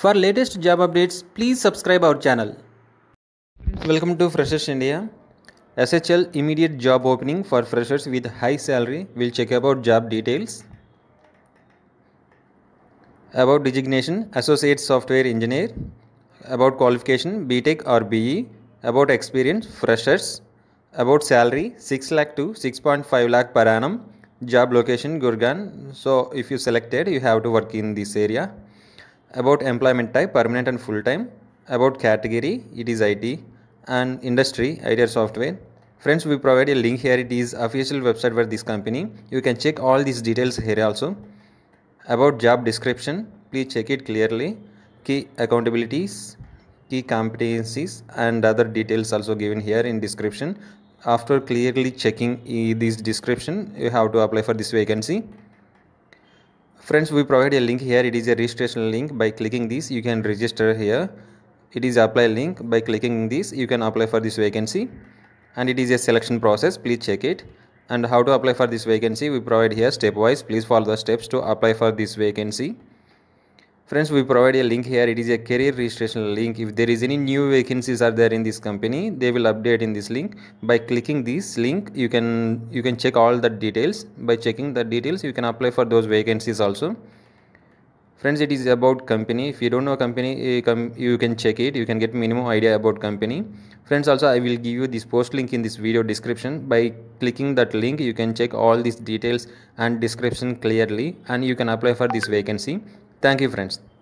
For latest job updates, please subscribe our channel. Welcome to Freshers India. SHL immediate job opening for freshers with high salary. We'll check about job details. About designation, Associate Software Engineer. About qualification, BTech or BE. About experience, freshers. About salary, 6 lakh to 6.5 lakh per annum. Job location, Gurgaon. So if you selected, you have to work in this area about employment type permanent and full time about category it is IT and industry IT software friends we provide a link here it is official website for this company you can check all these details here also about job description please check it clearly key accountabilities key competencies and other details also given here in description after clearly checking these description you have to apply for this vacancy friends we provide a link here it is a registration link by clicking this you can register here it is apply link by clicking this you can apply for this vacancy and it is a selection process please check it and how to apply for this vacancy we provide here stepwise please follow the steps to apply for this vacancy friends we provide a link here it is a career registration link if there is any new vacancies are there in this company they will update in this link by clicking this link you can you can check all the details by checking the details you can apply for those vacancies also friends it is about company if you don't know company you can, you can check it you can get minimum idea about company friends also i will give you this post link in this video description by clicking that link you can check all these details and description clearly and you can apply for this vacancy Thank you, friends.